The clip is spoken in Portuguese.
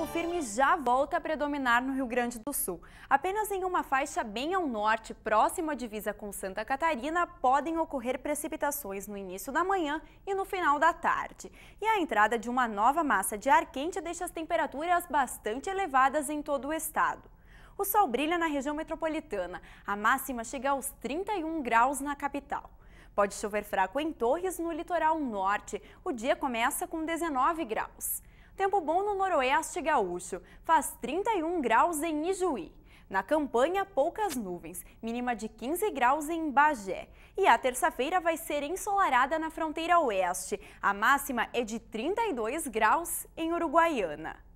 tempo firme já volta a predominar no Rio Grande do Sul. Apenas em uma faixa bem ao norte, próxima à divisa com Santa Catarina, podem ocorrer precipitações no início da manhã e no final da tarde. E a entrada de uma nova massa de ar quente deixa as temperaturas bastante elevadas em todo o estado. O sol brilha na região metropolitana, a máxima chega aos 31 graus na capital. Pode chover fraco em Torres, no litoral norte. O dia começa com 19 graus. Tempo bom no noroeste gaúcho, faz 31 graus em Ijuí. Na campanha, poucas nuvens, mínima de 15 graus em Bagé. E a terça-feira vai ser ensolarada na fronteira oeste. A máxima é de 32 graus em Uruguaiana.